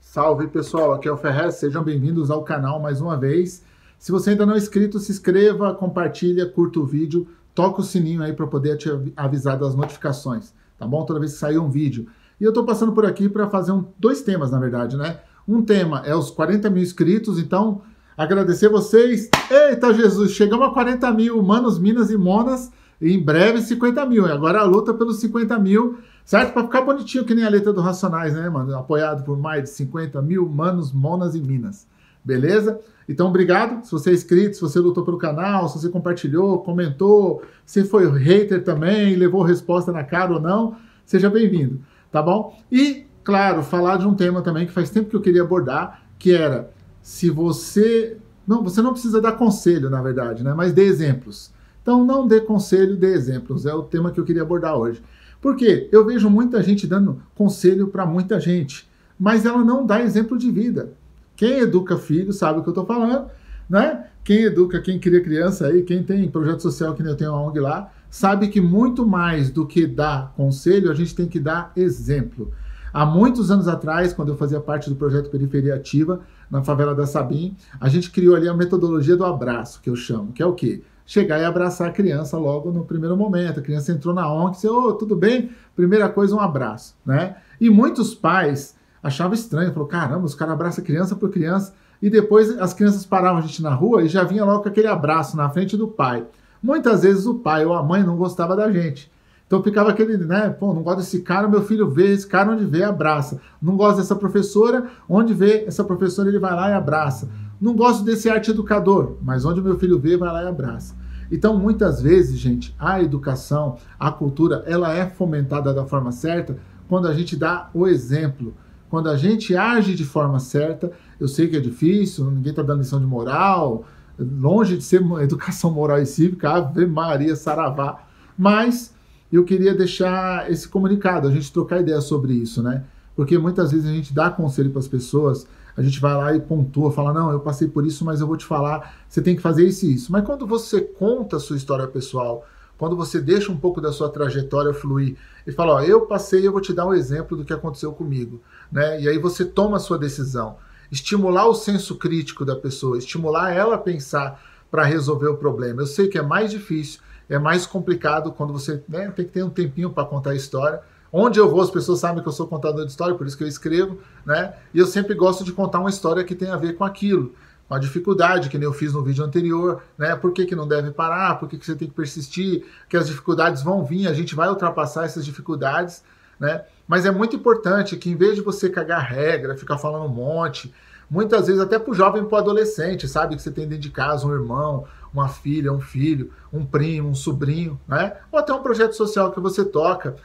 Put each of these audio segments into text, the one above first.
Salve pessoal, aqui é o Ferrez, sejam bem-vindos ao canal mais uma vez. Se você ainda não é inscrito, se inscreva, compartilha, curta o vídeo, toca o sininho aí para poder te avisar das notificações, tá bom? Toda vez que sair um vídeo. E eu estou passando por aqui para fazer um, dois temas, na verdade, né? Um tema é os 40 mil inscritos, então agradecer vocês. Eita Jesus, chegamos a 40 mil, manos, minas e monas, e em breve 50 mil. E Agora a luta pelos 50 mil Certo? Para ficar bonitinho que nem a letra do Racionais, né, mano? Apoiado por mais de 50 mil manos, monas e minas. Beleza? Então, obrigado. Se você é inscrito, se você lutou pelo canal, se você compartilhou, comentou, se foi hater também, levou resposta na cara ou não, seja bem-vindo, tá bom? E, claro, falar de um tema também que faz tempo que eu queria abordar, que era se você. Não, você não precisa dar conselho, na verdade, né? Mas dê exemplos. Então, não dê conselho, dê exemplos. É o tema que eu queria abordar hoje. Porque eu vejo muita gente dando conselho para muita gente, mas ela não dá exemplo de vida. Quem educa filho sabe o que eu estou falando, né? Quem educa, quem cria criança aí, quem tem projeto social que nem eu tenho a ONG lá, sabe que muito mais do que dar conselho, a gente tem que dar exemplo. Há muitos anos atrás, quando eu fazia parte do projeto Periferia Ativa, na favela da Sabim, a gente criou ali a metodologia do abraço, que eu chamo, que é o quê? chegar e abraçar a criança logo no primeiro momento. A criança entrou na ONG, disse, ô, oh, tudo bem? Primeira coisa, um abraço, né? E muitos pais achavam estranho, falou, caramba, os caras abraçam criança por criança. E depois as crianças paravam a gente na rua e já vinha logo com aquele abraço na frente do pai. Muitas vezes o pai ou a mãe não gostava da gente. Então ficava aquele, né? Pô, não gosto desse cara, meu filho vê esse cara onde vê, abraça. Não gosto dessa professora, onde vê essa professora, ele vai lá e abraça. Não gosto desse arte educador, mas onde meu filho vê, vai lá e abraça. Então, muitas vezes, gente, a educação, a cultura, ela é fomentada da forma certa quando a gente dá o exemplo. Quando a gente age de forma certa, eu sei que é difícil, ninguém está dando lição de moral, longe de ser educação moral e cívica, Ave Maria Saravá. Mas eu queria deixar esse comunicado, a gente trocar ideia sobre isso, né? Porque muitas vezes a gente dá conselho para as pessoas, a gente vai lá e pontua, fala: não, eu passei por isso, mas eu vou te falar, você tem que fazer isso e isso. Mas quando você conta a sua história pessoal, quando você deixa um pouco da sua trajetória fluir e fala: ó, eu passei, eu vou te dar um exemplo do que aconteceu comigo, né? E aí você toma a sua decisão. Estimular o senso crítico da pessoa, estimular ela a pensar para resolver o problema. Eu sei que é mais difícil, é mais complicado quando você né, tem que ter um tempinho para contar a história Onde eu vou, as pessoas sabem que eu sou contador de história, por isso que eu escrevo, né? E eu sempre gosto de contar uma história que tem a ver com aquilo, com a dificuldade, que nem eu fiz no vídeo anterior, né? Por que, que não deve parar, por que, que você tem que persistir, que as dificuldades vão vir, a gente vai ultrapassar essas dificuldades, né? Mas é muito importante que em vez de você cagar regra, ficar falando um monte, muitas vezes até para o jovem, para o adolescente, sabe? Que você tem dentro de casa um irmão, uma filha, um filho, um primo, um sobrinho, né? Ou até um projeto social que você toca.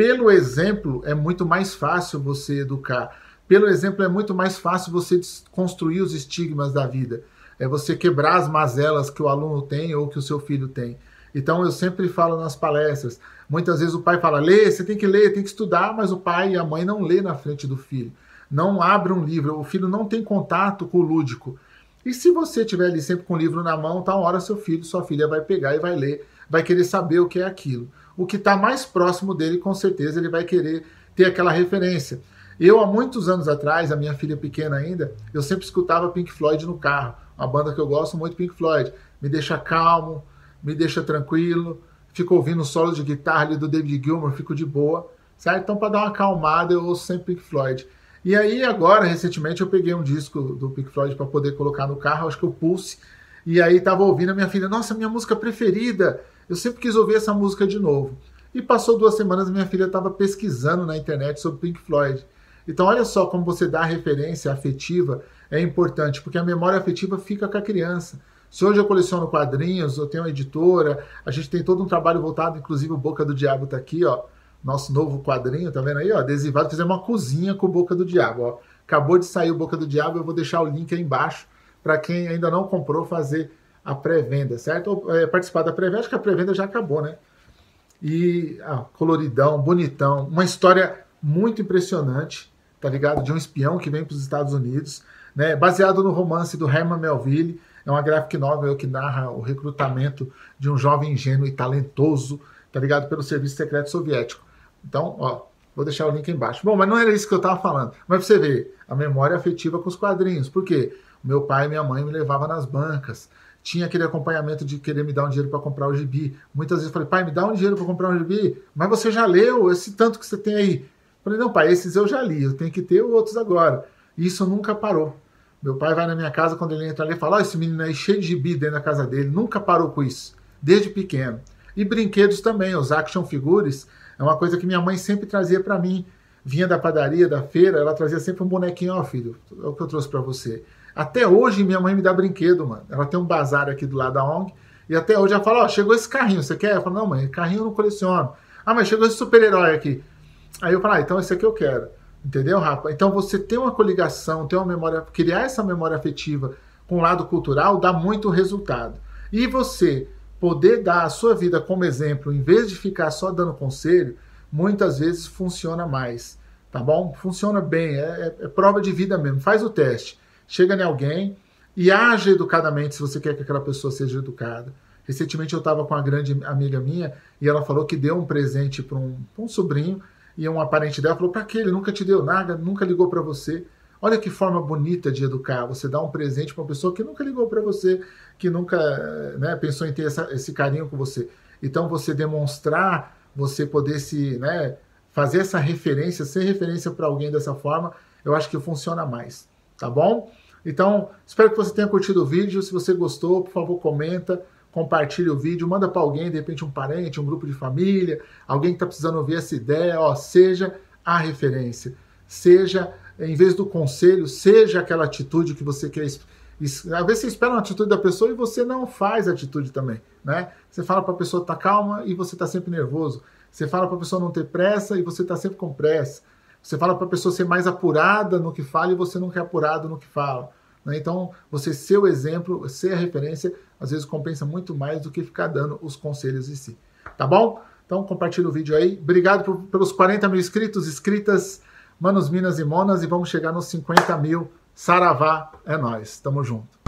Pelo exemplo, é muito mais fácil você educar. Pelo exemplo, é muito mais fácil você construir os estigmas da vida. É você quebrar as mazelas que o aluno tem ou que o seu filho tem. Então, eu sempre falo nas palestras. Muitas vezes o pai fala: lê, você tem que ler, tem que estudar, mas o pai e a mãe não lê na frente do filho. Não abre um livro. O filho não tem contato com o lúdico. E se você tiver ali sempre com o livro na mão, tal tá hora seu filho, sua filha vai pegar e vai ler, vai querer saber o que é aquilo o que está mais próximo dele, com certeza ele vai querer ter aquela referência. Eu, há muitos anos atrás, a minha filha pequena ainda, eu sempre escutava Pink Floyd no carro, uma banda que eu gosto muito, Pink Floyd. Me deixa calmo, me deixa tranquilo, fico ouvindo o solo de guitarra ali do David Gilmour, fico de boa, certo? Então, para dar uma acalmada, eu ouço sempre Pink Floyd. E aí, agora, recentemente, eu peguei um disco do Pink Floyd para poder colocar no carro, acho que o Pulse, e aí tava ouvindo a minha filha, nossa, minha música preferida, eu sempre quis ouvir essa música de novo. E passou duas semanas minha filha estava pesquisando na internet sobre Pink Floyd. Então olha só como você dá a referência afetiva é importante, porque a memória afetiva fica com a criança. Se hoje eu coleciono quadrinhos, eu tenho uma editora, a gente tem todo um trabalho voltado, inclusive o Boca do Diabo está aqui, ó, nosso novo quadrinho, tá vendo aí, ó, adesivado, fizemos uma cozinha com o Boca do Diabo, ó. Acabou de sair o Boca do Diabo, eu vou deixar o link aí embaixo para quem ainda não comprou fazer a pré-venda, certo? Ou, é, participar da pré-venda, acho que a pré-venda já acabou, né? E ah, coloridão, bonitão, uma história muito impressionante, tá ligado? De um espião que vem para os Estados Unidos, né? Baseado no romance do Herman Melville, é uma graphic novel que narra o recrutamento de um jovem ingênuo e talentoso, tá ligado? Pelo serviço secreto soviético. Então, ó, vou deixar o link aí embaixo. Bom, mas não era isso que eu estava falando. Mas pra você ver, a memória afetiva com os quadrinhos. Por quê? Meu pai e minha mãe me levavam nas bancas tinha aquele acompanhamento de querer me dar um dinheiro para comprar o gibi. Muitas vezes eu falei, pai, me dá um dinheiro para comprar um gibi, mas você já leu esse tanto que você tem aí. Eu falei, não, pai, esses eu já li, eu tenho que ter outros agora. E isso nunca parou. Meu pai vai na minha casa, quando ele entra ali, fala, oh, esse menino aí cheio de gibi dentro da casa dele, nunca parou com isso, desde pequeno. E brinquedos também, os action figures, é uma coisa que minha mãe sempre trazia para mim. Vinha da padaria, da feira, ela trazia sempre um bonequinho, ó oh, filho, é o que eu trouxe para você. Até hoje minha mãe me dá brinquedo, mano. Ela tem um bazar aqui do lado da ONG. E até hoje ela fala, ó, oh, chegou esse carrinho, você quer? Eu falo, não, mãe, carrinho eu não coleciono. Ah, mas chegou esse super-herói aqui. Aí eu falo, ah, então esse aqui eu quero. Entendeu, rapaz? Então você tem uma coligação, tem uma memória, criar essa memória afetiva com o lado cultural dá muito resultado. E você poder dar a sua vida como exemplo, em vez de ficar só dando conselho, muitas vezes funciona mais, tá bom? Funciona bem, é, é, é prova de vida mesmo. Faz o teste chega em alguém e age educadamente se você quer que aquela pessoa seja educada. Recentemente eu estava com uma grande amiga minha e ela falou que deu um presente para um, um, sobrinho e um parente dela falou: para que ele nunca te deu nada, nunca ligou para você. Olha que forma bonita de educar. Você dá um presente para uma pessoa que nunca ligou para você, que nunca né, pensou em ter essa, esse carinho com você. Então você demonstrar, você poder se né, fazer essa referência, ser referência para alguém dessa forma, eu acho que funciona mais tá bom? Então, espero que você tenha curtido o vídeo. Se você gostou, por favor, comenta, compartilha o vídeo, manda para alguém, de repente um parente, um grupo de família, alguém que está precisando ouvir essa ideia, ó, seja a referência. Seja, em vez do conselho, seja aquela atitude que você quer às vezes você espera uma atitude da pessoa e você não faz atitude também, né? Você fala para a pessoa estar tá calma e você está sempre nervoso. Você fala para a pessoa não ter pressa e você está sempre com pressa. Você fala para a pessoa ser mais apurada no que fala e você não é apurado no que fala. Né? Então, você ser o exemplo, ser a referência, às vezes compensa muito mais do que ficar dando os conselhos em si. Tá bom? Então, compartilha o vídeo aí. Obrigado por, pelos 40 mil inscritos, inscritas, manos, minas e monas. E vamos chegar nos 50 mil. Saravá é nós. Tamo junto.